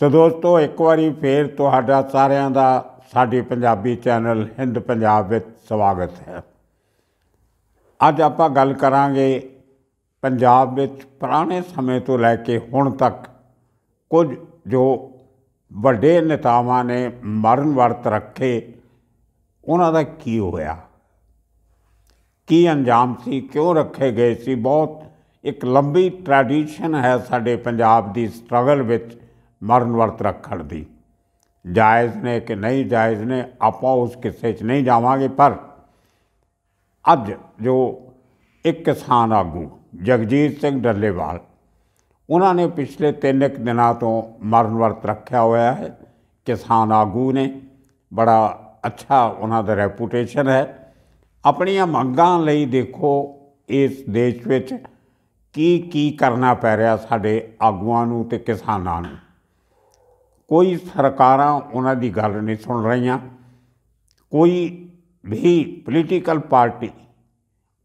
ਤੇ ਦੋਸਤੋ ਇੱਕ ਵਾਰੀ ਫੇਰ ਤੁਹਾਡਾ ਸਾਰਿਆਂ ਦਾ ਸਾਡੇ ਪੰਜਾਬੀ ਚੈਨਲ ਹਿੰਦ ਪੰਜਾਬ ਵਿੱਚ ਸਵਾਗਤ ਹੈ ਅੱਜ ਆਪਾਂ ਗੱਲ ਕਰਾਂਗੇ ਪੰਜਾਬ ਵਿੱਚ ਪੁਰਾਣੇ ਸਮੇਂ ਤੋਂ ਲੈ ਕੇ ਹੁਣ ਤੱਕ ਕੁਝ ਜੋ ਵੱਡੇ ਨੇਤਾਵਾਂ ਨੇ ਮਰਨ ਵਰਤ ਰੱਖੇ ਉਹਨਾਂ ਦਾ ਕੀ ਹੋਇਆ ਕੀ ਅੰਜਾਮ ਸੀ ਕਿਉਂ ਰੱਖੇ ਗਏ ਸੀ ਬਹੁਤ ਇੱਕ ਲੰਬੀ ਟ੍ਰੈਡੀਸ਼ਨ ਹੈ ਸਾਡੇ ਪੰਜਾਬ ਦੀ ਸਟਰਗਲ ਵਿੱਚ ਮਰਨ ਵਰਤ ਰੱਖਣ ਦੀ ਜਾਇਜ਼ ਨੇ ਕਿ ਨਹੀਂ ਜਾਇਜ਼ ਨੇ ਆਪਾਂ ਉਸ ਕਿਸੇ 'ਚ ਨਹੀਂ ਜਾਵਾਂਗੇ ਪਰ ਅੱਜ ਜੋ ਇੱਕ ਕਿਸਾਨ ਆਗੂ ਜਗਜੀਤ ਸਿੰਘ ਡੱਲੇਵਾਲ ਉਹਨਾਂ ਨੇ ਪਿਛਲੇ 3 ਦਿਨਾਂ ਤੋਂ ਮਰਨ ਵਰਤ ਰੱਖਿਆ ਹੋਇਆ ਹੈ ਕਿਸਾਨ ਆਗੂ ਨੇ ਬੜਾ ਅੱਛਾ ਉਹਨਾਂ ਦਾ ਰੈਪੂਟੇਸ਼ਨ ਹੈ ਆਪਣੀਆਂ ਮੰਗਾਂ ਲਈ ਦੇਖੋ ਇਸ ਦੇਸ਼ ਵਿੱਚ ਕੀ ਕੀ ਕਰਨਾ ਪੈ ਰਿਹਾ ਸਾਡੇ ਆਗੂਆਂ ਨੂੰ ਤੇ ਕਿਸਾਨਾਂ ਨੂੰ ਕੋਈ ਸਰਕਾਰਾਂ ਉਹਨਾਂ ਦੀ ਗੱਲ ਨਹੀਂ ਸੁਣ ਰਹੀਆਂ ਕੋਈ ਵੀ ਪੋਲੀਟੀਕਲ ਪਾਰਟੀ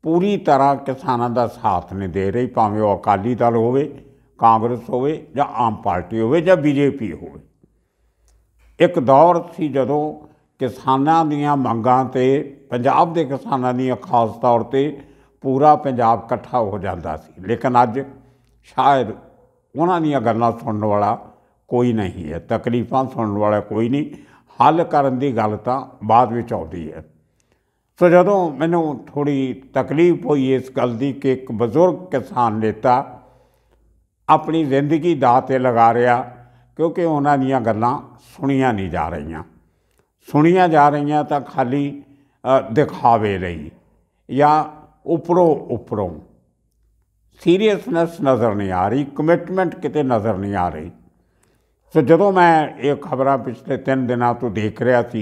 ਪੂਰੀ ਤਰ੍ਹਾਂ ਕਿਸਾਨਾਂ ਦਾ ਸਾਥ ਨਹੀਂ ਦੇ ਰਹੀ ਭਾਵੇਂ ਉਹ ਅਕਾਲੀ ਦਲ ਹੋਵੇ ਕਾਂਗਰਸ ਹੋਵੇ ਜਾਂ ਆਮ ਪਾਰਟੀ ਹੋਵੇ ਜਾਂ ਬੀਜੇਪੀ ਹੋਵੇ ਇੱਕ ਦੌਰ ਸੀ ਜਦੋਂ ਕਿਸਾਨਾਂ ਦੀਆਂ ਮੰਗਾਂ ਤੇ ਪੰਜਾਬ ਦੇ ਕਿਸਾਨਾਂ ਦੀਆਂ ਖਾਸ ਤੌਰ ਤੇ ਪੂਰਾ ਪੰਜਾਬ ਇਕੱਠਾ ਹੋ ਜਾਂਦਾ ਸੀ ਲੇਕਿਨ ਅੱਜ ਸ਼ਾਇਦ ਉਹਨਾਂ ਦੀਆਂ ਗੱਲਾਂ ਸੁਣਨ ਵਾਲਾ ਕੋਈ ਨਹੀਂ ਹੈ ਤਕਲੀਫਾਂ ਸੁਣਨ ਵਾਲਾ ਕੋਈ ਨਹੀਂ ਹੱਲ ਕਰਨ ਦੀ ਗੱਲ ਤਾਂ ਬਾਅਦ ਵਿੱਚ ਆਉਂਦੀ ਹੈ ਸੋ ਜਦੋਂ ਮੈਨੂੰ ਥੋੜੀ ਤਕਲੀਫ ਹੋਈ ਇਸ ਗੱਲ ਦੀ ਕਿ ਇੱਕ ਬਜ਼ੁਰਗ ਕਿਸਾਨ ਨੇਤਾ ਆਪਣੀ ਜ਼ਿੰਦਗੀ ਦਾਤੇ ਤੇ ਲਗਾ ਰਿਹਾ ਕਿਉਂਕਿ ਉਹਨਾਂ ਦੀਆਂ ਗੱਲਾਂ ਸੁਣੀਆਂ ਨਹੀਂ ਜਾ ਰਹੀਆਂ ਸੁਣੀਆਂ ਜਾ ਰਹੀਆਂ ਤਾਂ ਖਾਲੀ ਦਿਖਾਵੇ ਲਈ ਜਾਂ ਉਪਰੋਂ ਉਪਰੋਂ ਸੀਰੀਅਸਨੈਸ ਨਜ਼ਰ ਨਹੀਂ ਆ ਰਹੀ ਕਮਿਟਮੈਂਟ ਕਿਤੇ ਨਜ਼ਰ ਨਹੀਂ ਆ ਰਹੀ ਸੋ ਜਦੋਂ ਮੈਂ ਇਹ ਖਬਰਾਂ ਪਿਛਲੇ 3 ਦਿਨਾਂ ਤੋਂ ਦੇਖ ਰਿਹਾ ਸੀ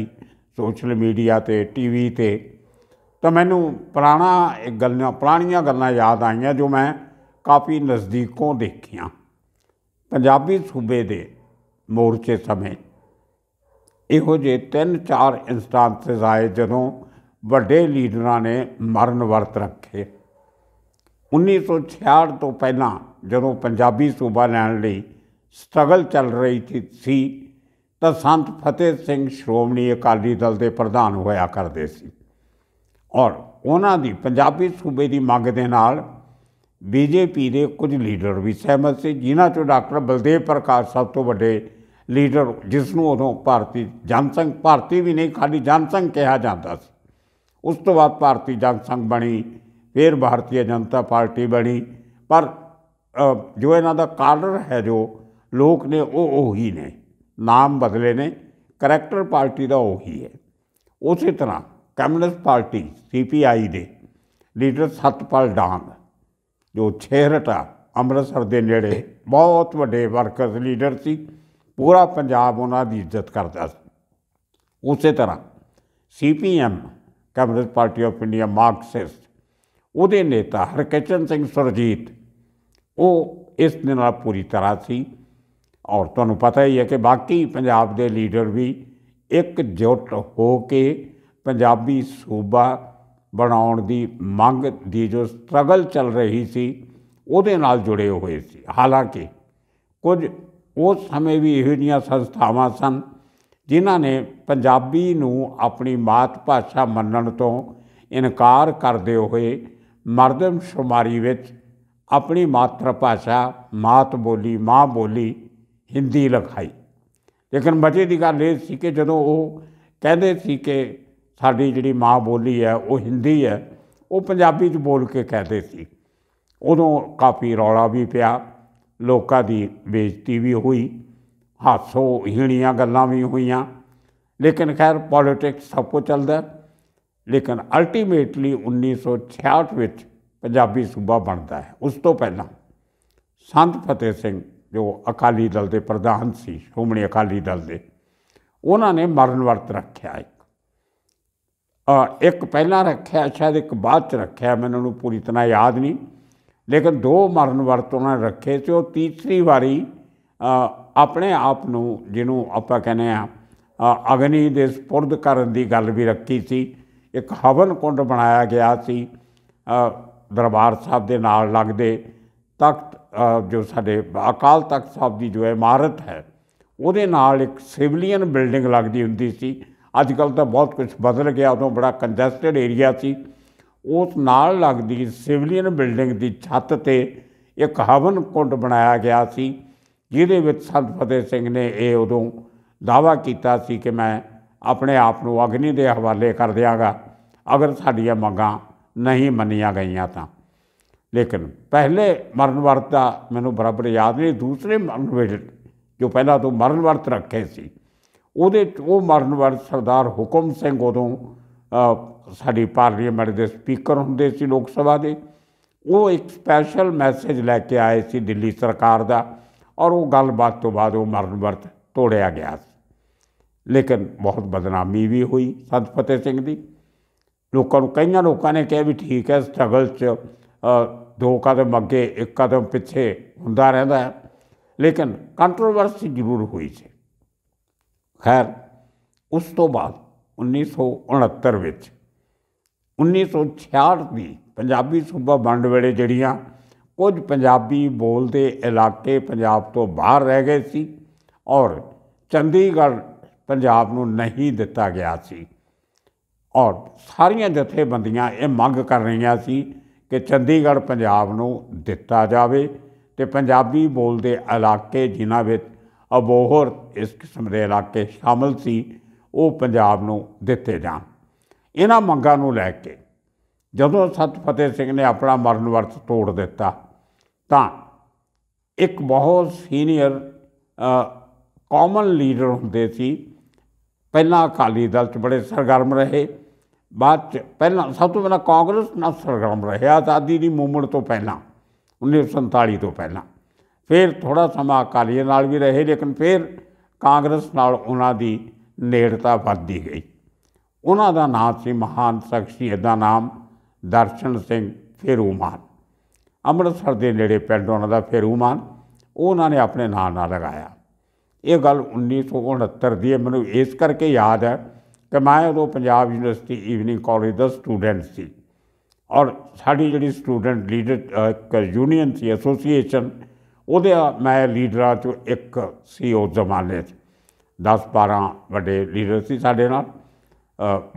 ਸੋਸ਼ਲ ਮੀਡੀਆ ਤੇ ਟੀਵੀ ਤੇ ਤਾਂ ਮੈਨੂੰ ਪੁਰਾਣਾ ਇੱਕ ਗੱਲਾਂ ਪੁਰਾਣੀਆਂ ਗੱਲਾਂ ਯਾਦ ਆਈਆਂ ਜੋ ਮੈਂ ਕਾਫੀ ਨਜ਼ਦੀਕੋਂ ਦੇਖੀਆਂ ਪੰਜਾਬੀ ਸੂਬੇ ਦੇ ਮੋਰਚੇ ਸਮੇਂ ਇਹੋ ਜੇ ਤਿੰਨ ਚਾਰ ਇਨਸਟੈਂਸਸ ਆਏ ਜਦੋਂ ਵੱਡੇ ਲੀਡਰਾਂ ਨੇ ਮਰਨ ਵਰਤ ਰੱਖੇ 1966 ਤੋਂ ਪਹਿਲਾਂ ਜਦੋਂ ਪੰਜਾਬੀ ਸੂਬਾ ਲੈਣ ਲਈ ਸਟਰਗਲ ਚੱਲ ਰਹੀ ਸੀ ਤਾਂ ਸੰਤ ਫਤਿਹ ਸਿੰਘ ਸ਼੍ਰੋਮਣੀ ਅਕਾਲੀ ਦਲ ਦੇ ਪ੍ਰਧਾਨ ਹੋਇਆ ਕਰਦੇ ਸੀ ਔਰ ਉਹਨਾਂ ਦੀ ਪੰਜਾਬੀ ਸੂਬੇ ਦੀ ਮੰਗ ਦੇ ਨਾਲ ਬੀਜੇਪੀ ਦੇ ਕੁਝ ਲੀਡਰ ਵੀ ਸਹਿਮਤ ਸੀ ਜਿਨ੍ਹਾਂ ਚੋਂ ਡਾਕਟਰ ਬਲਦੇਵ ਪ੍ਰਕਾਸ਼ ਸਭ ਤੋਂ ਵੱਡੇ ਲੀਡਰ ਜਿਸ ਨੂੰ ਉਦੋਂ ਭਾਰਤੀ ਜਨਸੰਘ ਭਾਰਤੀ ਵੀ ਨਹੀਂ ਖਾਲੀ ਜਨਸੰਘ ਕਿਹਾ ਜਾਂਦਾ ਸੀ ਉਸ ਤੋਂ ਬਾਅਦ ਭਾਰਤੀ ਜਨਸੰਘ ਬਣੀ ਫਿਰ ਭਾਰਤੀ ਜਨਤਾ ਪਾਰਟੀ ਬਣੀ ਪਰ ਜੋ ਇਹਨਾਂ ਦਾ ਕਾਰਡਰ ਹੈ ਜੋ ਲੋਕ ਨੇ ਉਹ ਉਹੀ ਨੇ ਨਾਮ ਬਦਲੇ ਨੇ ਕਰੈਕਟਰ ਪਾਰਟੀ ਦਾ ਉਹੀ ਹੈ ਉਸੇ ਤਰ੍ਹਾਂ ਕਮਿਊਨਿਸਟ ਪਾਰਟੀ ਸੀਪੀਆਈ ਦੇ ਲੀਡਰ ਸਤਪਾਲ ਡਾਂਗ ਜੋ ਛੇਹਰਟਾ ਅੰਮ੍ਰਿਤਸਰ ਦੇ ਨੇੜੇ ਬਹੁਤ ਵੱਡੇ ਵਰਕਰਸ ਲੀਡਰ ਸੀ ਪੂਰਾ ਪੰਜਾਬ ਉਹਨਾਂ ਦੀ ਇੱਜ਼ਤ ਕਰਦਾ ਸੀ ਉਸੇ ਤਰ੍ਹਾਂ CPM communist party of India Marxist ਉਹਦੇ ਨੇਤਾ ਹਰਕਿਸ਼ਨ ਸਿੰਘ ਸਰਜੀਤ ਉਹ ਇਸ ਦੇ ਨਾਲ ਪੂਰੀ ਤਰ੍ਹਾਂ ਸੀ ਔਰ ਤੁਹਾਨੂੰ ਪਤਾ ਹੀ ਹੈ ਕਿ ਬਾਕੀ ਪੰਜਾਬ ਦੇ ਲੀਡਰ ਵੀ ਇੱਕ ਜੁੱਟ ਹੋ ਕੇ ਪੰਜਾਬੀ ਸੂਬਾ ਬਣਾਉਣ ਦੀ ਮੰਗ ਦੀ ਜੋ ਸਟਰਗਲ ਚੱਲ ਰਹੀ ਸੀ ਉਹਦੇ ਨਾਲ ਜੁੜੇ ਹੋਏ ਸੀ ਹਾਲਾਂਕਿ ਕੁਝ ਉਸ ਸਮੇਂ ਵੀ ਇਹੋ ਸੰਸਥਾਵਾਂ ਸਨ ਜਿਨ੍ਹਾਂ ਨੇ ਪੰਜਾਬੀ ਨੂੰ ਆਪਣੀ ਮਾਤ ਭਾਸ਼ਾ ਮੰਨਣ ਤੋਂ ਇਨਕਾਰ ਕਰਦੇ ਹੋਏ ਮਰਦਮ ਸ਼ੁਮਾਰੀ ਵਿੱਚ ਆਪਣੀ ਮਾਤਰ ਭਾਸ਼ਾ ਮਾਤ ਬੋਲੀ ਮਾਂ ਬੋਲੀ ਹਿੰਦੀ ਲਿਖਾਈ ਲੇਕਿਨ ਮਜ਼ੇ ਦੀ ਗੱਲ ਇਹ ਸੀ ਕਿ ਜਦੋਂ ਉਹ ਕਹਿੰਦੇ ਸੀ ਕਿ ਸਾਡੀ ਜਿਹੜੀ ਮਾਂ ਬੋਲੀ ਹੈ ਉਹ ਹਿੰਦੀ ਹੈ ਉਹ ਪੰਜਾਬੀ 'ਚ ਬੋਲ ਕੇ ਕਹਿੰਦੇ ਸੀ ਉਦੋਂ ਕਾਫੀ ਰੌਲਾ ਵੀ ਪਿਆ ਲੋਕਾਂ ਦੀ ਬੇਇੱਜ਼ਤੀ ਵੀ ਹੋਈ ਹਾਸੋ ਹੀਣੀਆਂ ਗੱਲਾਂ ਵੀ ਹੋਈਆਂ ਲੇਕਿਨ ਖੈਰ ਪੋਲਿਟਿਕਸ ਸਭ ਕੋ ਚੱਲਦਾ ਲੇਕਿਨ ਅਲਟੀਮੇਟਲੀ 1966 ਵਿੱਚ ਪੰਜਾਬੀ ਸੂਬਾ ਬਣਦਾ ਹੈ ਉਸ ਤੋਂ ਪਹਿਲਾਂ ਸੰਤ ਫਤਿਹ ਸਿੰਘ ਜੋ ਅਕਾਲੀ ਦਲ ਦੇ ਪ੍ਰਧਾਨ ਸੀ ਸ਼੍ਰੋਮਣੀ ਅਕਾਲੀ ਦਲ ਦੇ ਉਹਨਾਂ ਨੇ ਮਰਨ ਵਰਤ ਰੱਖਿਆ ਇੱਕ ਇੱਕ ਪਹਿਲਾਂ ਰੱਖਿਆ ਸ਼ਾਇਦ ਇੱਕ ਬਾਅਦ ਚ ਰੱਖਿਆ ਮੈਨੂੰ ਉਹਨੂੰ ਪੂਰੀ ਤਰ੍ਹਾਂ ਯਾਦ ਨਹੀਂ ਲੇਕਿਨ ਦੋ ਮਰਨ ਵਰਤ ਉਹਨਾਂ ਨੇ ਰੱਖੇ ਤੇ ਉਹ ਤੀਸਰੀ ਵਾਰੀ ਆਪਣੇ ਆਪ ਨੂੰ ਜਿਹਨੂੰ ਆਪਾਂ ਕਹਿੰਦੇ ਆ ਅਗਨੀ ਦੇ ਸਪੁਰਦ ਕਰਨ ਦੀ ਗੱਲ ਵੀ ਰੱਖੀ ਸੀ ਇੱਕ ਹਵਨ ਕੁੰਡ ਬਣਾਇਆ ਗਿਆ ਸੀ ਦਰਬਾਰ ਸਾਹਿਬ ਦੇ ਨਾਲ ਲੱਗਦੇ ਤਖਤ ਜੋ ਸਾਡੇ ਅਕਾਲ ਤਖਤ ਸਾਹਿਬ ਦੀ ਜੋ ਇਮਾਰਤ ਹੈ ਉਹਦੇ ਨਾਲ ਇੱਕ ਸਿਵਲੀਅਨ ਬਿਲਡਿੰਗ ਲੱਗਦੀ ਹੁੰਦੀ ਸੀ ਅੱਜ ਕੱਲ ਤਾਂ ਬਹੁਤ ਕੁਝ ਬਦਲ ਗਿਆ ਉਦੋਂ ਬੜਾ ਕੰਜੈਸਟਡ ਏਰੀਆ ਸੀ ਉਸ ਨਾਲ ਲੱਗਦੀ ਸਿਵਲੀਅਨ ਬਿਲਡਿੰਗ ਦੀ ਛੱਤ ਤੇ ਇੱਕ ਹਵਨ ਕੁੰਡ ਬਣਾਇਆ ਗਿਆ ਸੀ ਜਿਹਦੇ ਵਿੱਚ ਸੰਤ ਫਤਿਹ ਸਿੰਘ ਨੇ ਇਹ ਉਦੋਂ ਦਾਵਾ ਕੀਤਾ ਸੀ ਕਿ ਮੈਂ ਆਪਣੇ ਆਪ ਨੂੰ ਅਗਨੀ ਦੇ ਹਵਾਲੇ ਕਰ ਦਿਆਂਗਾ ਅਗਰ ਸਾਡੀਆਂ ਮੰਗਾਂ ਨਹੀਂ ਮੰਨੀਆਂ ਗਈਆਂ ਤਾਂ ਲੇਕਿਨ ਪਹਿਲੇ ਮਰਨ ਵਰਤ ਦਾ ਮੈਨੂੰ ਬਰਾਬਰ ਯਾਦ ਨਹੀਂ ਦੂਸਰੇ ਮਰਨ ਵਰਤ ਜੋ ਪਹਿਲਾਂ ਤੋਂ ਮਰਨ ਵਰਤ ਰੱਖੇ ਸੀ ਉਹਦੇ ਉਹ ਮਰਨ ਵਰਤ ਸਰਦਾਰ ਹੁਕਮ ਸਿੰਘ ਉਦੋਂ ਸਾਡੀ ਪਾਰਲੀਮੈਂਟ ਦੇ ਸਪੀਕਰ ਹੁੰਦੇ ਸੀ ਲੋਕ ਸਭਾ ਦੇ ਉਹ ਇੱਕ ਸਪੈਸ਼ਲ ਮੈਸੇਜ ਲੈ ਕੇ ਆਏ ਸੀ ਦਿੱਲੀ ਸਰਕਾਰ ਦਾ ਔਰ ਉਹ ਗੱਲਬਾਤ ਤੋਂ ਬਾਅਦ ਉਹ ਮਰਨ ਵਰਤ ਤੋੜਿਆ ਗਿਆ ਸੀ ਲੇਕਿਨ ਬਹੁਤ ਬਦਨਾਮੀ ਵੀ ਹੋਈ ਸਤਪਤੇ ਸਿੰਘ ਦੀ ਲੋਕਾਂ ਨੂੰ ਕਈਆਂ ਲੋਕਾਂ ਨੇ ਕਿਹਾ ਵੀ ਠੀਕ ਹੈ ਸਟਰਗਲ 'ਚ ਦੋ ਕਦਮ ਅੱਗੇ ਇੱਕ ਕਦਮ ਪਿੱਛੇ ਹੁੰਦਾ ਰਹਿੰਦਾ ਹੈ ਲੇਕਿਨ ਕੰਟਰੋਵਰਸੀ ਜ਼ਰੂਰ ਹੋਈ ਸੀ ਖੈਰ ਉਸ ਤੋਂ ਬਾਅਦ 1969 ਵਿੱਚ 1966 ਦੀ ਪੰਜਾਬੀ ਸੂਬਾ ਵੰਡ ਵੇਲੇ ਜਿਹੜੀਆਂ ਕੁਝ ਪੰਜਾਬੀ ਬੋਲਦੇ ਇਲਾਕੇ ਪੰਜਾਬ ਤੋਂ ਬਾਹਰ ਰਹਿ ਗਏ ਸੀ ਔਰ ਚੰਡੀਗੜ੍ਹ ਪੰਜਾਬ ਨੂੰ ਨਹੀਂ ਦਿੱਤਾ ਗਿਆ ਸੀ ਔਰ ਸਾਰੀਆਂ ਜਥੇਬੰਦੀਆਂ ਇਹ ਮੰਗ ਕਰ ਰਹੀਆਂ ਸੀ ਕਿ ਚੰਡੀਗੜ੍ਹ ਪੰਜਾਬ ਨੂੰ ਦਿੱਤਾ ਜਾਵੇ ਤੇ ਪੰਜਾਬੀ ਬੋਲਦੇ ਇਲਾਕੇ ਜਿਨ੍ਹਾਂ ਵਿੱਚ ਅਬੋਹਰ ਇਸ ਕਿਸਮ ਦੇ ਇਲਾਕੇ ਸ਼ਾਮਲ ਸੀ ਉਹ ਪੰਜਾਬ ਨੂੰ ਦਿੱਤੇ ਜਾਣ ਇਹਨਾਂ ਮੰਗਾਂ ਨੂੰ ਲੈ ਕੇ ਜਦੋਂ ਸਤਪਤੇ ਸਿੰਘ ਨੇ ਆਪਣਾ ਮਰਨ ਵਰਤ ਤੋੜ ਦਿੱਤਾ ਤਾਂ ਇੱਕ ਬਹੁਤ ਸੀਨੀਅਰ ਕਾਮਨ ਲੀਡਰ ਹੁੰਦੇ ਸੀ ਪਹਿਲਾਂ ਅਕਾਲੀ ਦਲ 'ਚ ਬੜੇ ਸਰਗਰਮ ਰਹੇ ਬਾਅਦ ਪਹਿਲਾਂ ਸਭ ਤੋਂ ਪਹਿਲਾਂ ਕਾਂਗਰਸ ਨਾਲ ਸਰਗਰਮ ਰਿਹਾ ਆਜ਼ਾਦੀ ਦੀ ਮੂਵਮੈਂਟ ਤੋਂ ਪਹਿਲਾਂ 1947 ਤੋਂ ਪਹਿਲਾਂ ਫਿਰ ਥੋੜਾ ਸਮਾਂ ਅਕਾਲੀਆਂ ਨਾਲ ਵੀ ਰਹੇ ਲੇਕਿਨ ਫਿਰ ਕਾਂਗਰਸ ਨਾਲ ਉਹਨਾਂ ਦੀ ਨੇੜਤਾ ਵੱਧਦੀ ਗਈ ਉਹਨਾਂ ਦਾ ਨਾਮ ਸੀ ਮਹਾਨ ਸ਼ਖਸੀਅਤ ਦਾ ਨਾਮ ਦਰਸ਼ਨ ਸਿੰਘ ਫੇਰੂਮਾਨ ਅੰਮ੍ਰਿਤਸਰ ਦੇ ਨੇੜੇ ਪਿੰਡ ਉਹਨਾਂ ਦਾ ਫੇਰੂਮਾਨ ਉਹਨਾਂ ਨੇ ਆਪਣੇ ਨਾਂ ਨਾਲ ਲਗਾਇਆ ਇਹ ਗੱਲ 1969 ਦੀ ਹੈ ਮੈਨੂੰ ਇਸ ਕਰਕੇ ਯਾਦ ਹੈ ਕਿ ਮੈਂ ਉਦੋਂ ਪੰਜਾਬ ਯੂਨੀਵਰਸਿਟੀ ਈਵਨਿੰਗ ਕਾਲਜ ਦਾ ਸਟੂਡੈਂਟ ਸੀ ਔਰ ਸਾਡੀ ਜਿਹੜੀ ਸਟੂਡੈਂਟ ਲੀਡਰ ਯੂਨੀਅਨ ਸੀ ਐਸੋਸੀਏਸ਼ਨ ਉਹਦੇ ਮੈਂ ਲੀਡਰਾਂ ਚੋਂ ਇੱਕ ਸੀ ਉਸ ਜ਼ਮਾਨੇ 'ਚ 10 12 ਵੱਡੇ ਲੀਡਰ ਸੀ ਸਾਡੇ ਨਾਲ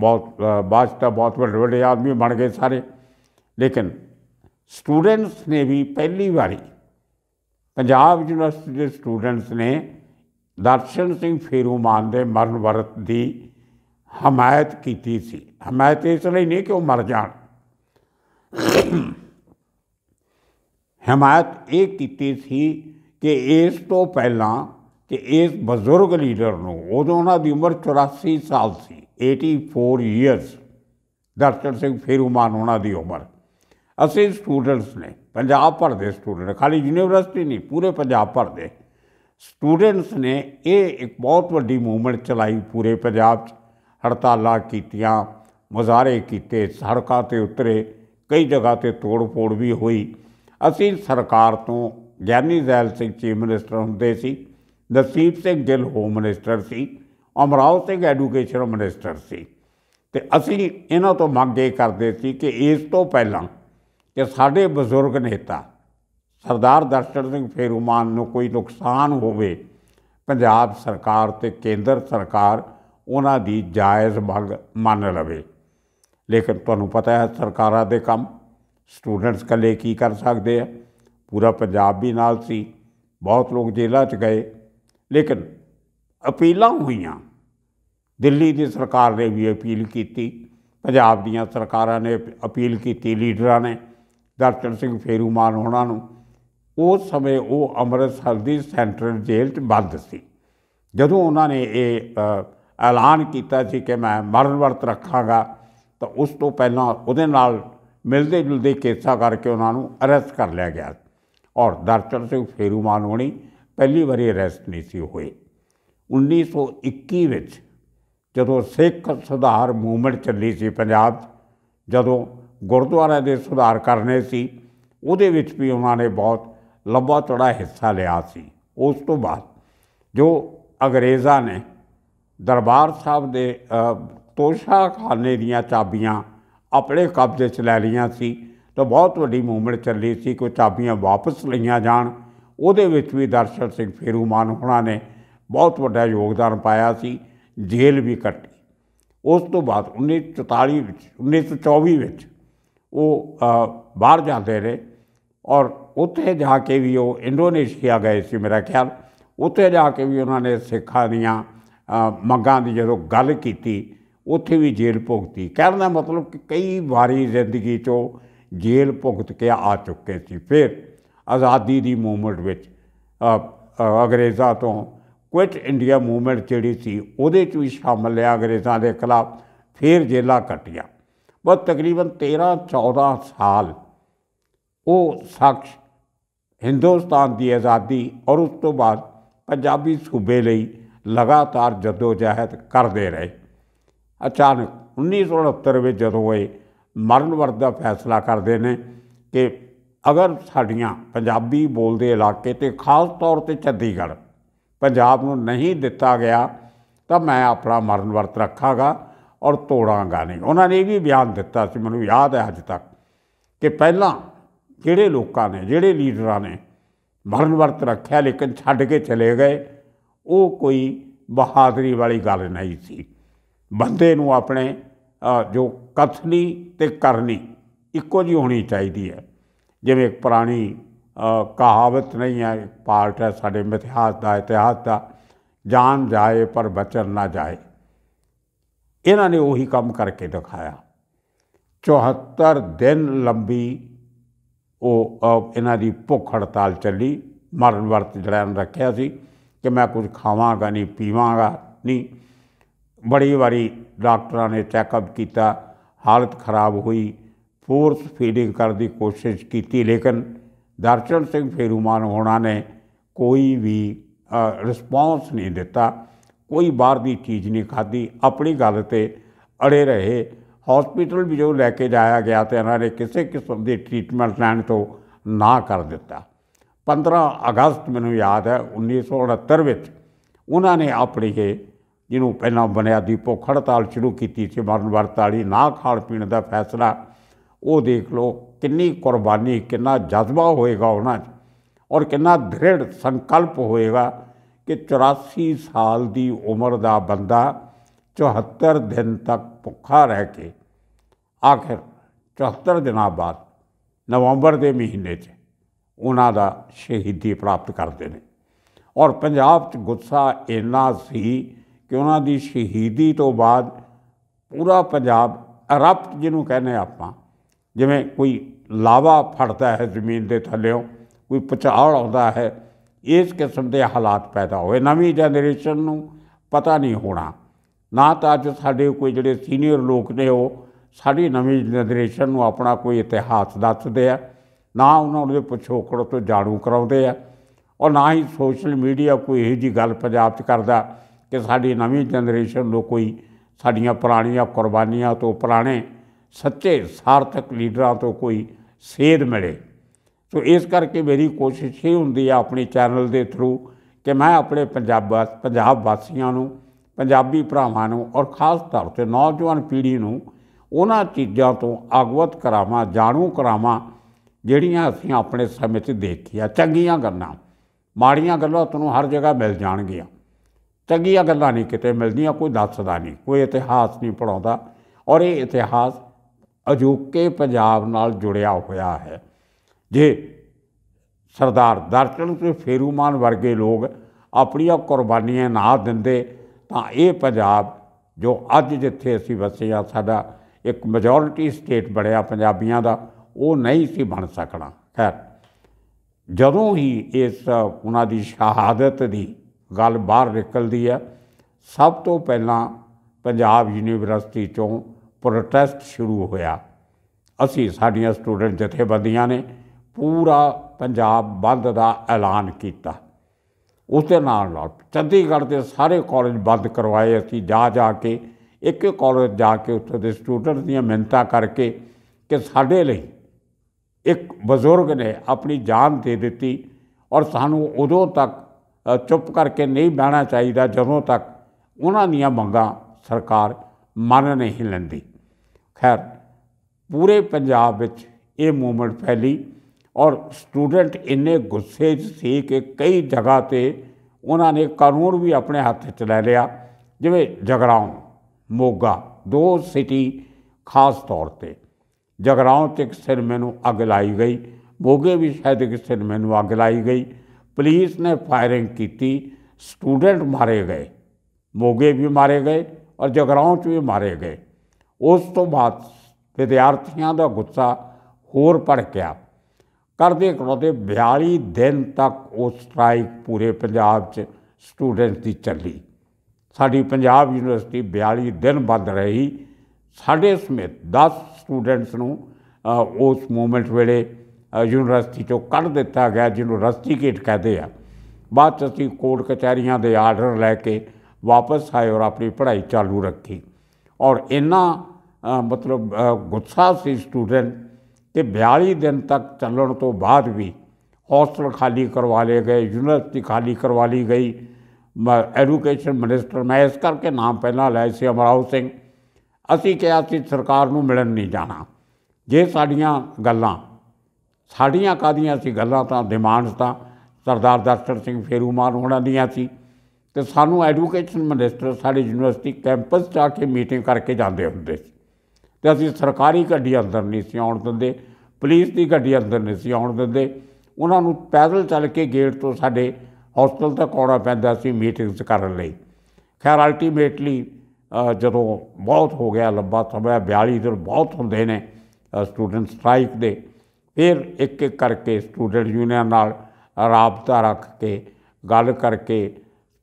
ਬਹੁਤ ਬਾਅਦ ਤਾਂ ਬਹੁਤ ਵੱਡੇ ਵੱਡੇ ਆਦਮੀ ਬਣ ਗਏ ਸਾਰੇ ਲੇਕਿਨ ਸਟੂਡੈਂਟਸ ਨੇ ਵੀ ਪਹਿਲੀ ਵਾਰੀ ਪੰਜਾਬ ਯੂਨੀਵਰਸਿਟੀ ਦੇ ਸਟੂਡੈਂਟਸ ਨੇ ਦਰਸ਼ਨ ਸਿੰਘ ਫੇਰੂ ਮਾਨ ਦੇ ਮਰਨ ਵਰਤ ਦੀ ਹਮਾਇਤ ਕੀਤੀ ਸੀ ਹਮਾਇਤ ਇਸ ਲਈ ਨਹੀਂ ਕਿ ਉਹ ਮਰ ਜਾਣ ਹਮਾਇਤ ਇਹ ਕੀਤੀ ਸੀ ਕਿ ਇਸ ਤੋਂ ਪਹਿਲਾਂ ਕਿ ਇਸ ਬਜ਼ੁਰਗ ਲੀਡਰ ਨੂੰ ਉਦੋਂ ਉਹਨਾਂ ਦੀ ਉਮਰ 84 ਸਾਲ ਸੀ 84 ਇਅਰਸ ਦਰਸ਼ਨ ਸਿੰਘ ਫੇਰੂਮਾਨ ਉਹਨਾਂ ਦੀ ਉਮਰ ਅਸੀਂ ਸਟੂਡੈਂਟਸ ਨੇ ਪੰਜਾਬ ਭਰ ਦੇ ਸਟੂਡੈਂਟ ਖਾਲੀ ਯੂਨੀਵਰਸਿਟੀ ਨਹੀਂ ਪੂਰੇ ਪੰਜਾਬ ਭਰ ਦੇ ਸਟੂਡੈਂਟਸ ਨੇ ਇਹ ਇੱਕ ਬਹੁਤ ਵੱਡੀ ਮੂਵਮੈਂਟ ਚਲਾਈ ਪੂਰੇ ਪੰਜਾਬ 'ਚ ਹੜਤਾਲਾਂ ਕੀਤੀਆਂ ਮੁਜ਼ਾਰੇ ਕੀਤੇ ਸੜਕਾਂ ਤੇ ਉਤਰੇ ਕਈ ਜਗ੍ਹਾ ਤੇ ਤੋੜ-ਫੋੜ ਵੀ ਹੋਈ ਅਸੀਂ ਸਰਕਾਰ ਤੋਂ ਗਿਆਨੀ ਜ਼ੈਲ ਸਿੰਘ ਚੀਫ ਮਿਨਿਸਟਰ ਹੁੰਦੇ ਸੀ ਨਸੀਬ ਸਿੰਘ ਗਿੱਲ ਹੋਮ ਮਿਨਿਸਟਰ ਸੀ ਅਮਰਾਵ ਸਿੰਘ ਐਜੂਕੇਸ਼ਨ ਮਿਨਿਸਟਰ ਸੀ ਤੇ ਅਸੀਂ ਇਹਨਾਂ ਤੋਂ ਮੰਗ ਦੇ ਕਰਦੇ ਸੀ ਕਿ ਇਸ ਤੋਂ ਪਹਿਲਾਂ ਕਿ ਸਾਡੇ ਬਜ਼ੁਰਗ ਨੇਤਾ ਸਰਦਾਰ ਦਰਸ਼ਨ ਸਿੰਘ ਫੇਰੂਮਾਨ ਨੂੰ ਕੋਈ ਨੁਕਸਾਨ ਹੋਵੇ ਪੰਜਾਬ ਸਰਕਾਰ ਤੇ ਕੇਂਦਰ ਸਰਕਾਰ ਉਹਨਾਂ ਦੀ ਜਾਇਜ਼ ਮੰਗ ਮੰਨ ਲਵੇ ਲੇਕਿਨ ਤੁਹਾਨੂੰ ਪਤਾ ਹੈ ਸਰਕਾਰਾਂ ਦੇ ਕੰਮ ਸਟੂਡੈਂਟਸ ਕੱਲੇ ਕੀ ਕਰ ਸਕਦੇ ਆ ਪੂਰਾ ਪੰਜਾਬ ਵੀ ਨਾਲ ਸੀ ਬਹੁਤ ਲੋਕ ਜੇਲ੍ਹਾਂ 'ਚ ਗਏ ਲੇਕਿਨ ਅਪੀਲਾਂ ਹੋਈਆਂ ਦਿੱਲੀ ਦੀ ਸਰਕਾਰ ਨੇ ਵੀ ਅਪੀਲ ਕੀਤੀ ਪੰਜਾਬ ਦੀਆਂ ਸਰਕਾਰਾਂ ਨੇ ਅਪੀਲ ਕੀਤੀ ਲੀਡਰਾਂ ਨੇ ਦਰਸ਼ਨ ਸਿੰਘ ਫੇਰੂਮਾਨ ਉਹਨਾਂ ਨੂੰ ਉਸ ਸਮੇਂ ਉਹ ਅੰਮ੍ਰਿਤਸਰ ਦੀ ਸੈਂਟਰਲ ਜੇਲ੍ਹ 'ਚ ਬੰਦ ਸੀ ਜਦੋਂ ਉਹਨਾਂ ਨੇ ਇਹ ਐਲਾਨ ਕੀਤਾ ਸੀ ਕਿ ਮੈਂ ਮਰਨ ਵਰਤ ਰੱਖਾਂਗਾ ਤਾਂ ਉਸ ਤੋਂ ਪਹਿਲਾਂ ਉਹਦੇ ਨਾਲ ਮਿਲਦੇ ਜੁਲਦੇ ਕੇਸਾ ਕਰਕੇ ਉਹਨਾਂ ਨੂੰ ਅਰੈਸਟ ਕਰ ਲਿਆ ਗਿਆ ਔਰ ਦਰਚਨ ਸਿੰਘ ਫੇਰੂ ਹੋਣੀ ਪਹਿਲੀ ਵਾਰੀ ਅਰੈਸਟ ਨਹੀਂ ਸੀ ਹੋਏ 1921 ਵਿੱਚ ਜਦੋਂ ਸਿੱਖ ਸੁਧਾਰ ਮੂਵਮੈਂਟ ਚੱਲੀ ਸੀ ਪੰਜਾਬ ਜਦੋਂ ਗੁਰਦੁਆਰਿਆਂ ਦੇ ਸੁਧਾਰ ਕਰਨੇ ਸੀ ਉਹਦੇ ਵਿੱਚ ਵੀ ਉਹਨਾਂ ਨੇ ਬਹੁਤ ਲੰਬਾ ਚੌੜਾ ਹਿੱਸਾ ਲਿਆ ਸੀ ਉਸ ਤੋਂ ਬਾਅਦ ਜੋ ਅੰਗਰੇਜ਼ਾਂ ਨੇ ਦਰਬਾਰ ਸਾਹਿਬ ਦੇ ਤੋਸ਼ਾਖਾਨੇ ਦੀਆਂ ਚਾਬੀਆਂ ਆਪਣੇ ਕਬਜ਼ੇ 'ਚ ਲੈ ਲਈਆਂ ਸੀ ਤਾਂ ਬਹੁਤ ਵੱਡੀ ਮੂਵਮੈਂਟ ਚੱਲੀ ਸੀ ਕੋਈ ਚਾਬੀਆਂ ਵਾਪਸ ਲਈਆਂ ਜਾਣ ਉਹਦੇ ਵਿੱਚ ਵੀ ਦਰਸ਼ਨ ਸਿੰਘ ਫੇਰੂਮਾਨ ਹੋਣਾ ਨੇ ਬਹੁਤ ਵੱਡਾ ਯੋਗਦਾਨ ਪਾਇਆ ਸੀ ਜੇਲ੍ਹ ਵੀ ਕੱਟੀ ਉਸ ਤੋਂ ਬਾਅਦ 1944 ਵਿੱਚ 1924 ਵਿੱਚ ਉਹ ਬਾਹਰ ਜਾਂਦੇ ਰਹੇ ਔਰ ਉੱਥੇ ਜਾ ਕੇ ਵੀ ਉਹ ਇੰਡੋਨੇਸ਼ੀਆ ਗਏ ਸੀ ਮੇਰਾ ਖਿਆਲ ਉੱਥੇ ਜਾ ਕੇ ਵੀ ਉਹਨਾਂ ਨੇ ਸਿੱਖਾਂ ਦੀਆਂ ਮੰਗਾਂ ਦੀ ਜਦੋਂ ਗੱਲ ਕੀਤੀ ਉੱਥੇ ਵੀ ਜੇਲ੍ਹ ਭੁਗਤੀ ਕਹਿਣ ਦਾ ਮਤਲਬ ਕਿ ਕਈ ਵਾਰੀ ਜ਼ਿੰਦਗੀ 'ਚੋਂ ਜੇਲ੍ਹ ਭੁਗਤ ਕੇ ਆ ਚੁੱਕੇ ਸੀ ਫਿਰ ਆਜ਼ਾਦੀ ਦੀ ਮੂਵਮੈਂਟ ਵਿੱਚ ਅੰਗਰੇਜ਼ਾਂ ਤੋਂ ਕੁਇਟ ਇੰਡੀਆ ਮੂਵਮੈਂਟ ਜਿਹੜੀ ਸੀ ਉਹਦੇ 'ਚ ਵੀ ਸ਼ਾਮਲ ਲਿਆ ਅੰਗਰੇਜ਼ਾਂ ਦੇ ਖਿਲਾਫ ਫਿਰ ਜੇਲਾ ਕੱਟਿਆ ਬਸ ਤਕਰੀਬਨ 13 14 ਸਾਲ ਉਹ ਸ਼ਖਸ ਹਿੰਦੁਸਤਾਨ ਦੀ ਆਜ਼ਾਦੀ ਔਰ ਉਸ ਤੋਂ ਬਾਅਦ ਪੰਜਾਬੀ ਸੂਬੇ ਲਈ ਲਗਾਤਾਰ ਜਦੋਜਹਿਦ ਕਰਦੇ ਰਹੇ ਅਚਾਨਕ 1969 ਵਿੱਚ ਜਦੋਂ ਇਹ ਮਰਨ ਵਰਤ ਦਾ ਫੈਸਲਾ ਕਰਦੇ ਨੇ ਕਿ ਅਗਰ ਸਾਡੀਆਂ ਪੰਜਾਬੀ ਬੋਲਦੇ ਇਲਾਕੇ ਤੇ ਖਾਸ ਤੌਰ ਤੇ ਚੰਡੀਗੜ੍ਹ ਪੰਜਾਬ ਨੂੰ ਨਹੀਂ ਦਿੱਤਾ ਗਿਆ ਤਾਂ ਮੈਂ ਆਪਣਾ ਮਰਨ ਵਰਤ ਰੱਖਾਂਗਾ ਔਰ ਤੋੜਾਂਗਾ ਨਹੀਂ ਉਹਨਾਂ ਨੇ ਇਹ ਵੀ ਬਿਆਨ ਦਿੱਤਾ ਸੀ ਮੈਨੂੰ ਯਾਦ ਹੈ ਅੱਜ ਤੱਕ ਕਿ ਪਹਿਲਾਂ ਜਿਹੜੇ ਲੋਕਾਂ ਨੇ ਜਿਹੜੇ ਲੀਡਰਾਂ ਨੇ ਮਰਨ ਵਰਤ ਰੱਖਿਆ ਲੇਕਿਨ ਛੱਡ ਕੇ ਚਲੇ ਗਏ ਉਹ ਕੋਈ ਬਹਾਦਰੀ ਵਾਲੀ ਗੱਲ ਨਹੀਂ ਸੀ ਬੰਦੇ ਨੂੰ ਆਪਣੇ ਜੋ ਕਥਨੀ ਤੇ ਕਰਨੀ ਇੱਕੋ ਜੀ ਹੋਣੀ ਚਾਹੀਦੀ ਹੈ ਜਿਵੇਂ ਇੱਕ ਪੁਰਾਣੀ ਕਹਾਵਤ ਨਹੀਂ ਹੈ ਪਾਰਟ ਹੈ ਸਾਡੇ ਇਤਿਹਾਸ ਦਾ ਇਤਿਹਾਸ ਦਾ ਜਾਨ ਜਾਏ ਪਰ ਬਚਨ ਨਾ ਜਾਏ ਇਹਨਾਂ ਨੇ ਉਹੀ ਕੰਮ ਕਰਕੇ ਦਿਖਾਇਆ 74 ਦਿਨ ਲੰਬੀ ਉਹ ਇਹਨਾਂ ਦੀ ਭੁੱਖ ਹੜਤਾਲ ਚੱਲੀ ਮਰਨ ਵਰਤ ਜਿਹੜਾ ਰੱਖਿਆ ਸੀ ਕਿ ਮੈਂ ਕੁਝ ਖਾਵਾਂਗਾ ਨਹੀਂ ਪੀਵਾਂਗਾ ਨਹੀਂ ਬੜੀ ਵਾਰੀ ਡਾਕਟਰਾਂ ਨੇ ਚੈੱਕਅਪ ਕੀਤਾ ਹਾਲਤ ਖਰਾਬ ਹੋਈ ਫੋਰਸ ਫੀਡਿੰਗ ਕਰਨ ਦੀ ਕੋਸ਼ਿਸ਼ ਕੀਤੀ ਲੇਕਿਨ ਦਰਚਨ ਸਿੰਘ ਫੇਰੂਮਾਨ ਹੋਣਾ ਨੇ ਕੋਈ ਵੀ ਰਿਸਪੌਂਸ ਨਹੀਂ ਦਿੱਤਾ ਕੋਈ ਬਾਹਰ ਦੀ ਚੀਜ਼ ਨਹੀਂ ਖਾਦੀ ਆਪਣੀ ਗੱਲ ਤੇ ਅੜੇ ਰਹੇ ਹਸਪੀਟਲ ਵੀ ਜੋ ਲੈ ਕੇ ਜਾਇਆ ਗਿਆ ਤੇ ਇਹਨਾਂ ਨੇ ਕਿਸੇ ਕਿਸਮ ਦੀ ਟ੍ਰੀਟਮੈਂਟ ਲੈਣ ਤੋਂ ਨਾ ਕਰ ਦਿੱਤਾ 15 ਅਗਸਤ ਮੈਨੂੰ ਯਾਦ ਹੈ 1969 ਵਿੱਚ ਉਹਨਾਂ ਨੇ ਆਪਣੀ ਇਹ ਜਿਹਨੂੰ ਪਹਿਲਾਂ ਬੁਨਿਆਦੀ ਭੁੱਖ ਹੜਤਾਲ ਸ਼ੁਰੂ ਕੀਤੀ ਸੀ ਮਰਨ ਵਰਤ ਵਾਲੀ ਨਾ ਖਾਣ ਪੀਣ ਦਾ ਫੈਸਲਾ ਉਹ ਦੇਖ ਲਓ ਕਿੰਨੀ ਕੁਰਬਾਨੀ ਕਿੰਨਾ ਜਜ਼ਬਾ ਹੋਏਗਾ ਉਹਨਾਂ 'ਚ ਔਰ ਕਿੰਨਾ ਦ੍ਰਿੜ ਸੰਕਲਪ ਹੋਏਗਾ ਕਿ 84 ਸਾਲ ਦੀ ਉਮਰ ਦਾ ਬੰਦਾ 74 ਦਿਨ ਤੱਕ ਭੁੱਖਾ ਰਹਿ ਕੇ ਆਖਿਰ 74 ਦਿਨਾਂ ਬਾਅਦ ਨਵੰਬਰ ਦੇ ਮਹੀਨੇ 'ਚ ਉਹਨਾਂ ਦਾ ਸ਼ਹੀਦੀ ਪ੍ਰਾਪਤ ਕਰਦੇ ਨੇ ਔਰ ਪੰਜਾਬ 'ਚ ਗੁੱਸਾ ਇੰਨਾ ਸੀ ਕਿ ਉਹਨਾਂ ਦੀ ਸ਼ਹੀਦੀ ਤੋਂ ਬਾਅਦ ਪੂਰਾ ਪੰਜਾਬ ਅਰਪਤ ਜਿਹਨੂੰ ਕਹਿੰਦੇ ਆਪਾਂ ਜਿਵੇਂ ਕੋਈ ਲਾਵਾ ਫੜਦਾ ਹੈ ਜ਼ਮੀਨ ਦੇ ਥੱਲੇੋਂ ਕੋਈ ਪਚਾੜ ਆਉਂਦਾ ਹੈ ਇਸ ਕਿਸਮ ਦੇ ਹਾਲਾਤ ਪੈਦਾ ਹੋਏ ਨਵੀਂ ਜਨਰੇਸ਼ਨ ਨੂੰ ਪਤਾ ਨਹੀਂ ਹੋਣਾ ਨਾ ਤਾਂ ਅੱਜ ਸਾਡੇ ਕੋਈ ਜਿਹੜੇ ਸੀਨੀਅਰ ਲੋਕ ਨੇ ਉਹ ਸਾਡੀ ਨਵੀਂ ਜਨਰੇਸ਼ਨ ਨੂੰ ਆਪਣਾ ਕੋਈ ਇਤਿਹਾਸ ਦੱਸਦੇ ਆ ਨਾ ਉਹਨਾਂ ਦੇ ਪਿਛੋਕੜ ਤੋਂ ਜਾਣੂ ਕਰਾਉਂਦੇ ਆ ਔਰ ਨਾ ਹੀ ਸੋਸ਼ਲ ਮੀਡੀਆ ਕੋਈ ਇਹੋ ਜੀ ਗੱਲ ਪੰਜਾਬ 'ਚ ਕਰਦਾ ਕਿ ਸਾਡੀ ਨਵੀਂ ਜਨਰੇਸ਼ਨ ਨੂੰ ਕੋਈ ਸਾਡੀਆਂ ਪੁਰਾਣੀਆਂ ਕੁਰਬਾਨੀਆਂ ਤੋਂ ਪੁਰਾਣੇ ਸੱਚੇ ਸਾਰਥਕ ਲੀਡਰਾਂ ਤੋਂ ਕੋਈ ਸੇਧ ਮਿਲੇ ਸੋ ਇਸ ਕਰਕੇ ਮੇਰੀ ਕੋਸ਼ਿਸ਼ ਇਹ ਹੁੰਦੀ ਆ ਆਪਣੇ ਚੈਨਲ ਦੇ ਥਰੂ ਕਿ ਮੈਂ ਆਪਣੇ ਪੰਜਾਬ ਪੰਜਾਬ ਵਾਸੀਆਂ ਨੂੰ ਪੰਜਾਬੀ ਭਰਾਵਾਂ ਨੂੰ ਔਰ ਖਾਸ ਤੌਰ ਤੇ ਨੌਜਵਾਨ ਪੀੜ੍ਹੀ ਨੂੰ ਉਹਨਾਂ ਚੀਜ਼ਾਂ ਤੋਂ ਆਗਵਤ ਕਰਾਵਾਂ ਜਾਣੂ ਕਰਾਵਾਂ ਜਿਹੜੀਆਂ ਅਸੀਂ ਆਪਣੇ ਸਮੇਂ 'ਚ ਦੇਖੀਆਂ ਚੰਗੀਆਂ ਗੱਲਾਂ ਮਾੜੀਆਂ ਗੱਲਾਂ ਤੁਹਾਨੂੰ ਹਰ ਜਗ੍ਹਾ ਮਿਲ ਜਾਣਗੀਆਂ ਚੰਗੀਆਂ ਗੱਲਾਂ ਨਹੀਂ ਕਿਤੇ ਮਿਲਦੀਆਂ ਕੋਈ ਦੱਸਦਾ ਨਹੀਂ ਕੋਈ ਇਤਿਹਾਸ ਨਹੀਂ ਪੜਾਉਂਦਾ ਔਰ ਇਹ ਇਤਿਹਾਸ ਅਜੋਕੇ ਪੰਜਾਬ ਨਾਲ ਜੁੜਿਆ ਹੋਇਆ ਹੈ ਜੇ ਸਰਦਾਰ ਦਰਸ਼ਨ ਤੇ ਫੇਰੂਮਾਨ ਵਰਗੇ ਲੋਕ ਆਪਣੀਆਂ ਕੁਰਬਾਨੀਆਂ ਨਾ ਦਿੰਦੇ ਤਾਂ ਇਹ ਪੰਜਾਬ ਜੋ ਅੱਜ ਜਿੱਥੇ ਅਸੀਂ ਵਸੇ ਆ ਸਾਡਾ ਇੱਕ ਮੈਜੋਰਿਟੀ ਸਟੇਟ ਬਣਿਆ ਪੰਜਾਬੀਆਂ ਦਾ ਉਹ ਨਹੀਂ ਸੀ ਬਣ ਸਕਣਾ ਖੈਰ ਜਦੋਂ ਹੀ ਇਸ ਉਹਨਾਂ ਦੀ ਸ਼ਹਾਦਤ ਦੀ ਗੱਲ ਬਾਹਰ ਨਿਕਲਦੀ ਹੈ ਸਭ ਤੋਂ ਪਹਿਲਾਂ ਪੰਜਾਬ ਯੂਨੀਵਰਸਿਟੀ ਚੋਂ ਪ੍ਰੋਟੈਸਟ ਸ਼ੁਰੂ ਹੋਇਆ ਅਸੀਂ ਸਾਡੀਆਂ ਸਟੂਡੈਂਟ ਜਥੇਬੰਦੀਆਂ ਨੇ ਪੂਰਾ ਪੰਜਾਬ ਬੰਦ ਦਾ ਐਲਾਨ ਕੀਤਾ ਉਸ ਦੇ ਨਾਲ ਨਾਲ ਚੰਡੀਗੜ੍ਹ ਦੇ ਸਾਰੇ ਕਾਲਜ ਬੰਦ ਕਰਵਾਏ ਅਸੀਂ ਜਾ ਜਾ ਕੇ ਇੱਕ ਇੱਕ ਕਾਲਜ ਜਾ ਕੇ ਉੱਥੇ ਦੇ ਸਟੂਡੈਂਟ ਦੀਆਂ ਮਿੰਤਾ ਕਰਕੇ ਕਿ ਸਾਡੇ ਲਈ ਇੱਕ ਬਜ਼ੁਰਗ ਨੇ ਆਪਣੀ ਜਾਨ ਦੇ ਦਿੱਤੀ ਔਰ ਸਾਨੂੰ ਉਦੋਂ ਤੱਕ ਚੁੱਪ ਕਰਕੇ ਨਹੀਂ ਬਹਿਣਾ ਚਾਹੀਦਾ ਜਦੋਂ ਤੱਕ ਉਹਨਾਂ ਦੀਆਂ ਮੰਗਾਂ ਸਰਕਾਰ ਮੰਨ ਨਹੀਂ ਲੈਂਦੀ ਖੈਰ ਪੂਰੇ ਪੰਜਾਬ ਵਿੱਚ ਇਹ ਮੂਵਮੈਂਟ ਫੈਲੀ ਔਰ ਸਟੂਡੈਂਟ ਇੰਨੇ ਗੁੱਸੇ 'ਚ ਸੀ ਕਿ ਕਈ ਜਗ੍ਹਾ ਤੇ ਉਹਨਾਂ ਨੇ ਕਾਨੂੰਨ ਵੀ ਆਪਣੇ ਹੱਥ 'ਚ ਲੈ ਲਿਆ ਜਿਵੇਂ ਜਗਰਾਉਂ ਮੋਗਾ ਦੋ ਸਿਟੀ ਖਾਸ ਤੌਰ ਤੇ ਜਗਰਾਉਂ ਤੇ ਇੱਕ ਸਿਰ ਮੈਨੂੰ ਅੱਗ ਲਾਈ ਗਈ ਮੋਗੇ ਵੀ ਸ਼ਾਇਦ ਇੱਕ ਸਿਰ ਮੈਨੂੰ ਅੱਗ ਲਾਈ ਗਈ ਪੁਲਿਸ ਨੇ ਫਾਇਰਿੰਗ ਕੀਤੀ ਸਟੂਡੈਂਟ ਮਾਰੇ ਗਏ ਮੋਗੇ ਵੀ ਮਾਰੇ ਗਏ ਔਰ ਜਗਰਾਉਂ 'ਚ ਵੀ ਮਾਰੇ ਗਏ ਉਸ ਤੋਂ ਬਾਅਦ ਵਿਦਿਆਰਥੀਆਂ ਦਾ ਗੁੱਸਾ ਹੋਰ ਭੜਕਿਆ ਕਰਦੇ ਕਰਦੇ 42 ਦਿਨ ਤੱਕ ਉਹ ਸਟ੍ਰਾਈਕ ਪੂਰੇ ਪੰਜਾਬ 'ਚ ਸਟੂਡੈਂਟ ਦੀ ਚੱਲੀ ਸਾਡੀ ਪੰਜਾਬ ਯੂਨੀਵਰਸਿਟੀ 42 ਦਿਨ ਬੰਦ ਰਹੀ ਸਾਡੇ ਸਮੇਤ 10 ਸਟੂਡੈਂਟਸ ਨੂੰ ਉਸ ਮੂਮੈਂਟ ਵੇਲੇ ਯੂਨੀਵਰਸਿਟੀ ਤੋਂ ਕੱਢ ਦਿੱਤਾ ਗਿਆ ਜਿਹਨੂੰ ਰਸਟੀਕੇਟ ਕਹਦੇ ਆ ਬਾਅਦ ਚ ਅਸੀਂ ਕੋਰਟ ਕਚਹਿਰੀਆਂ ਦੇ ਆਰਡਰ ਲੈ ਕੇ ਵਾਪਸ ਆਏ ਔਰ ਆਪਣੀ ਪੜ੍ਹਾਈ ਚਾਲੂ ਰੱਖੀ ਔਰ ਇੰਨਾ ਮਤਲਬ ਗੁੱਸਾ ਸੀ ਸਟੂਡੈਂਟ ਕਿ 42 ਦਿਨ ਤੱਕ ਚੱਲਣ ਤੋਂ ਬਾਅਦ ਵੀ ਹੌਸਟਲ ਖਾਲੀ ਕਰਵਾ ਲਏ ਗਏ ਯੂਨੀਵਰਸਿਟੀ ਖਾਲੀ ਕਰਵਾ ਲਈ ਗਈ ਐਜੂਕੇਸ਼ਨ ਮਿਨਿਸਟਰ ਮੈਂ ਇਸ ਕਰਕੇ ਨਾਮ ਪਹਿਲਾਂ ਲੈ ਸੀ ਅਮਰਾਉ ਸਿੰਘ ਅਸੀਂ ਕਿਹਾ ਸੀ ਸਰਕਾਰ ਨੂੰ ਮਿਲਣ ਨਹੀਂ ਜਾਣਾ ਜੇ ਸਾਡੀਆਂ ਗੱਲਾਂ ਸਾਡੀਆਂ ਕਾਦੀਆਂ ਸੀ ਗੱਲਾਂ ਤਾਂ ਡਿਮਾਂਡਸ ਤਾਂ ਸਰਦਾਰ ਦਸਤਰ ਸਿੰਘ ਫੇਰੂਮਾਨ ਹੋਣਾ ਦੀਆਂ ਸੀ ਤੇ ਸਾਨੂੰ ਐਜੂਕੇਸ਼ਨ ਮਿਨਿਸਟਰ ਸਾਡੇ ਯੂਨੀਵਰਸਿਟੀ ਕੈਂਪਸ 'ਚ ਆ ਕੇ ਮੀਟਿੰਗ ਕਰਕੇ ਜਾਂਦੇ ਹੁੰਦੇ ਸੀ ਤੇ ਅਸੀਂ ਸਰਕਾਰੀ ਗੱਡੀ ਅੰਦਰ ਨਹੀਂ ਸੀ ਆਉਣ ਦਿੰਦੇ ਪੁਲਿਸ ਦੀ ਗੱਡੀ ਅੰਦਰ ਨਹੀਂ ਸੀ ਆਉਣ ਦਿੰਦੇ ਉਹਨਾਂ ਨੂੰ ਪੈਦਲ ਚੱਲ ਕੇ ਗੇਟ ਤੋਂ ਸਾਡੇ ਹਸਪਤਾਲ ਤੱਕ ਆਉਣਾ ਪੈਂਦਾ ਸੀ ਮੀਟਿੰਗਸ ਕਰਨ ਲਈ ਖੈਰ ਅਲਟੀਮੇਟਲੀ ਜਦੋਂ ਬਹੁਤ ਹੋ ਗਿਆ ਲੰਬਾ ਸਮਾਂ 42 ਦਿਨ ਬਹੁਤ ਹੁੰਦੇ ਨੇ ਸਟੂਡੈਂਟ ਸਟ੍ਰਾਈਕ ਦੇ ਫਿਰ ਇੱਕ ਇੱਕ ਕਰਕੇ ਸਟੂਡੈਂਟ ਯੂਨੀਅਨ ਨਾਲ ਰਾਬਤਾ ਰੱਖ ਕੇ ਗੱਲ ਕਰਕੇ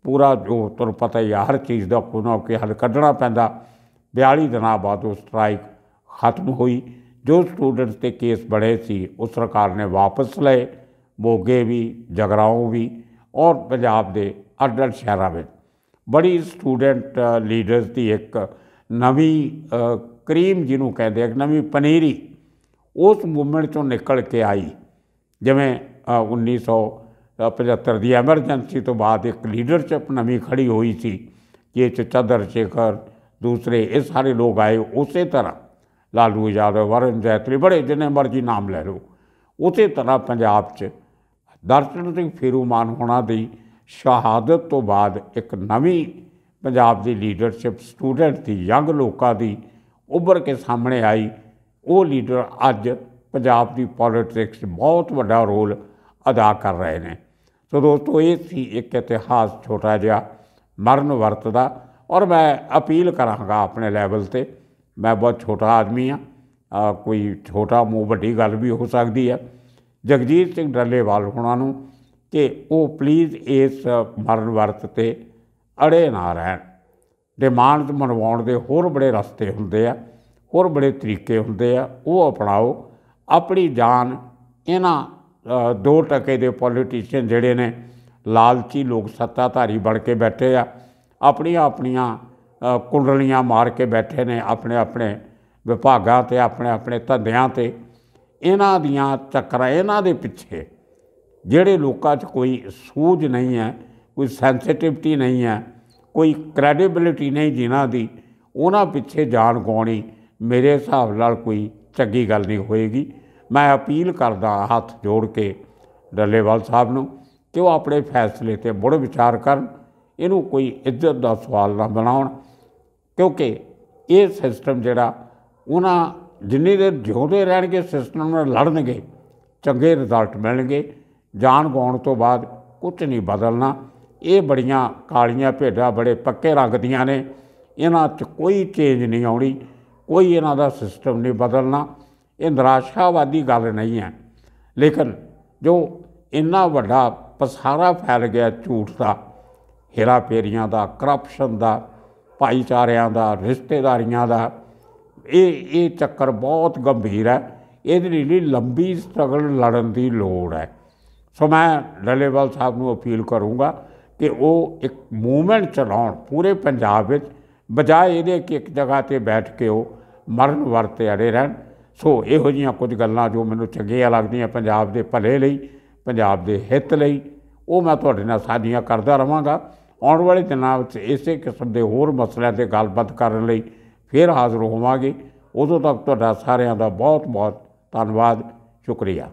ਪੂਰਾ ਜੋ ਤੁਰ ਪਤਾ ਹੈ ਹਰ ਚੀਜ਼ ਦਾ ਕੋਈ ਨਾ ਕੋਈ ਹੱਲ ਕੱਢਣਾ ਪੈਂਦਾ 42 ਦਿਨਾਂ ਬਾਅਦ ਉਹ ਸਟ੍ਰਾਈਕ ਖਤਮ ਹੋਈ ਜੋ ਸਟੂਡੈਂਟਸ ਤੇ ਕੇਸ ਬੜੇ ਸੀ ਉਸ ਸਰਕਾਰ ਨੇ ਵਾਪਸ ਲਏ ਮੋਗੇ ਵੀ ਜਗਰਾਉਂ ਵੀ ਔਰ ਪੰਜਾਬ ਦੇ ਅੱਡ ਅੱਡ ਸ਼ਹਿਰਾਂ ਵਿੱਚ ਬੜੀ ਸਟੂਡੈਂਟ ਲੀਡਰਸ ਦੀ ਇੱਕ ਨਵੀਂ ਕਰੀਮ ਜਿਹਨੂੰ ਕਹਿੰਦੇ ਆ ਨਵੀਂ ਪਨੀਰੀ ਉਸ ਮੂਵਮੈਂਟ ਤੋਂ ਨਿਕਲ ਕੇ ਆਈ ਜਿਵੇਂ 1975 ਦੀ ਐਮਰਜੈਂਸੀ ਤੋਂ ਬਾਅਦ ਇੱਕ ਲੀਡਰਸ਼ਿਪ ਨਵੀਂ ਖੜੀ ਹੋਈ ਸੀ ਕਿ ਚਚਾਦਰ ਸ਼ੇਖਰ ਦੂਸਰੇ ਇਹ ਸਾਰੇ ਲੋਕ ਆਏ ਉਸੇ ਤਰ੍ਹਾਂ ਲਾਲੂ ਯਾਦਵ ਵਰਨ ਜੈਤਰੀ ਬੜੇ ਜਿੰਨੇ ਮਰਜੀ ਨਾਮ ਲੈ ਲਓ ਉਸੇ ਤਰ੍ਹਾਂ ਪੰਜਾਬ 'ਚ ਦਰਸ਼ਨ ਸਿੰਘ ਫੇਰੂ ਮਾਨ ਹੋਣਾ ਦੀ ਸ਼ਹਾਦਤ ਤੋਂ ਬਾਅਦ ਇੱਕ ਨਵੀਂ ਪੰਜਾਬ ਦੀ ਲੀਡਰਸ਼ਿਪ ਸਟੂਡੈਂਟ ਦੀ ਯੰਗ ਲੋਕਾਂ ਦੀ ਉੱਭਰ ਕੇ ਸਾਹਮਣੇ ਆਈ ਉਹ ਲੀਡਰ ਅੱਜ ਪੰਜਾਬ ਦੀ ਪੋਲਿਟਿਕਸ 'ਚ ਬਹੁਤ ਵੱਡਾ ਰੋਲ ਅਦਾ ਕਰ ਰਹੇ ਨੇ ਸੋ ਦੋਸਤੋ ਇਹ ਸੀ ਇੱਕ ਇਤਿਹਾਸ ਛੋਟਾ ਜਿਹਾ ਮਰਨ ਵਰਤ ਦਾ ਔਰ ਮੈਂ ਅਪੀਲ ਕਰਾਂਗਾ ਆਪਣੇ ਲੈਵਲ ਤੇ ਮੈਂ ਬਹੁਤ ਛੋਟਾ ਆਦਮੀ ਆ ਕੋਈ ਛੋਟਾ ਮੂੰਹ ਵੱਡੀ ਗੱਲ ਵੀ ਹੋ ਸਕਦੀ ਹੈ ਜਗਜੀਤ ਸਿੰਘ ਡੱਲੇਵਾਲ ਹੁਣਾਂ ਨੂੰ ਕਿ ਉਹ ਪਲੀਜ਼ ਇਸ ਮਰਨ ਵਰਤ ਤੇ ਅੜੇ ਨਾ ਰਹਿਣ ਡਿਮਾਂਡ ਮਨਵਾਉਣ ਦੇ ਹੋਰ ਬੜੇ ਰਸਤੇ ਹੁੰਦੇ ਆ ਹੋਰ ਬੜੇ ਤਰੀਕੇ ਹੁੰਦੇ ਆ ਉਹ ਅਪਣਾਓ ਆਪਣੀ ਜਾਨ ਇਹਨਾਂ ਦੋ ਟਕੇ ਦੇ ਪੋਲੀਟੀਸ਼ੀਅਨ ਜਿਹੜੇ ਨੇ ਲਾਲਚੀ ਲੋਕ ਸੱਤਾਧਾਰੀ ਬਣ ਕੇ ਬੈਠੇ ਆ ਆਪਣੀਆਂ ਆਪਣੀਆਂ ਕੁੰਡਲੀਆਂ ਮਾਰ ਕੇ ਬੈਠੇ ਨੇ ਆਪਣੇ ਆਪਣੇ ਵਿਭਾਗਾਂ ਤੇ ਆਪਣੇ ਆਪਣੇ ਧੰਦਿਆਂ ਤੇ ਇਹਨਾਂ ਦੀਆਂ ਚੱਕਰਾਂ ਇਹਨਾਂ ਦੇ ਪਿੱਛੇ ਜਿਹੜੇ ਲੋਕਾਂ 'ਚ ਕੋਈ ਸੂਝ ਨਹੀਂ ਹੈ ਕੋਈ ਸੈਂਸਿਟਿਵਿਟੀ ਨਹੀਂ ਹੈ ਕੋਈ ਕ੍ਰੈਡੀਬਿਲਿਟੀ ਨਹੀਂ ਜਿਨ੍ਹਾਂ ਦੀ ਉਹਨਾਂ ਪਿੱਛੇ ਜਾਣ ਗਵਾਉਣੀ ਮੇਰੇ ਹਿਸਾਬ ਨਾਲ ਕੋਈ ਚੰਗੀ ਗੱਲ ਨਹੀਂ ਹੋਏਗੀ ਮੈਂ ਅਪੀਲ ਕਰਦਾ ਹੱਥ ਜੋੜ ਕੇ ਡੱਲੇਵਾਲ ਸਾਹਿਬ ਨੂੰ ਕਿ ਉਹ ਆਪਣੇ ਫੈਸਲੇ ਤੇ ਬੜਾ ਵਿਚਾਰ ਕਰਨ ਇਹਨੂੰ ਕੋਈ ਇੱਜ਼ਤ ਦਾ ਸਵਾਲ ਨਾ ਬਣਾਉਣ ਕਿਉਂਕਿ ਇਹ ਸਿਸਟਮ ਜਿਹੜਾ ਉਹਨਾਂ ਜਿੰਨੀ ਦੇ ਜਿਉਂਦੇ ਰਹਿਣਗੇ ਸਿਸਟਮ ਨਾਲ ਲੜਨਗੇ ਚੰਗੇ ਰਿਜ਼ਲਟ ਮਿਲਣਗੇ ਜਾਨ ਗਾਉਣ ਤੋਂ ਬਾਅਦ ਕੁਝ ਨਹੀਂ ਬਦਲਣਾ ਇਹ ਬੜੀਆਂ ਕਾਲੀਆਂ ਭੇਡਾਂ ਬੜੇ ਪੱਕੇ ਰੰਗ ਦੀਆਂ ਨੇ ਇਹਨਾਂ 'ਚ ਕੋਈ ਚੇਂਜ ਨਹੀਂ ਆਉਣੀ ਕੋਈ ਇਹਨਾਂ ਦਾ ਸਿਸਟਮ ਨਹੀਂ ਬਦਲਣਾ ਇਹ ਨਿਰਾਸ਼ਾਵਾਦੀ ਗੱਲ ਨਹੀਂ ਹੈ ਲੇਕਿਨ ਜੋ ਇੰਨਾ ਵੱਡਾ ਪਸਾਰਾ ਫੈਲ ਗਿਆ ਝੂਠ ਦਾ ਹੇਰਾ ਫੇਰੀਆਂ ਦਾ ਕਰਪਸ਼ਨ ਦਾ ਭਾਈਚਾਰਿਆਂ ਦਾ ਰਿਸ਼ਤੇਦਾਰੀਆਂ ਦਾ ਇਹ ਇਹ ਚੱਕਰ ਬਹੁਤ ਗੰਭੀਰ ਹੈ ਇਹਦੇ ਲਈ ਲੰਬੀ ਸਟਰਗਲ ਲੜਨ ਦੀ ਲੋੜ ਹੈ ਸੋ ਮੈਂ ਲਲੇਵਾਲ ਸਾਹਿਬ ਨੂੰ ਅਪੀਲ ਕਰੂੰਗਾ ਕਿ ਉਹ ਇੱਕ ਮੂਵਮੈਂਟ ਚਲਾਉਣ ਪੂਰੇ ਪੰਜਾਬ ਵਿੱਚ ਬਜਾਏ ਇਹਦੇ ਕਿ ਇੱਕ ਜਗ੍ਹਾ ਤੇ ਬੈਠ ਕੇ ਉਹ ਮਰਨ ਵਰਤੇ ਅੜੇ ਰਹਿਣ ਸੋ ਇਹੋ ਜੀਆਂ ਕੁਝ ਗੱਲਾਂ ਜੋ ਮੈਨੂੰ ਚੰਗੀਆਂ ਲੱਗਦੀਆਂ ਪੰਜਾਬ ਦੇ ਭਲੇ ਲਈ ਪੰਜਾਬ ਦੇ ਹਿੱਤ ਲਈ ਉਹ ਮੈਂ ਤੁਹਾਡੇ ਨਾਲ ਸਾਂਝੀਆਂ ਕਰਦਾ ਰਵਾਂਗਾ ਆਉਣ ਵਾਲੇ ਦਿਨਾਂ ਵਿੱਚ ਇਸੇ ਕਿਸਮ ਦੇ ਹੋਰ ਮਸਲਿਆਂ ਤੇ ਗੱਲਬਾਤ ਕਰਨ ਲਈ ਫੇਰ ਹਾਜ਼ਰ ਹੋਵਾਂਗੇ ਉਦੋਂ ਤੱਕ ਤੁਹਾਡਾ ਸਾਰਿਆਂ ਦਾ ਬਹੁਤ ਬਹੁਤ ਧੰਨਵਾਦ ਸ਼ੁਕਰੀਆ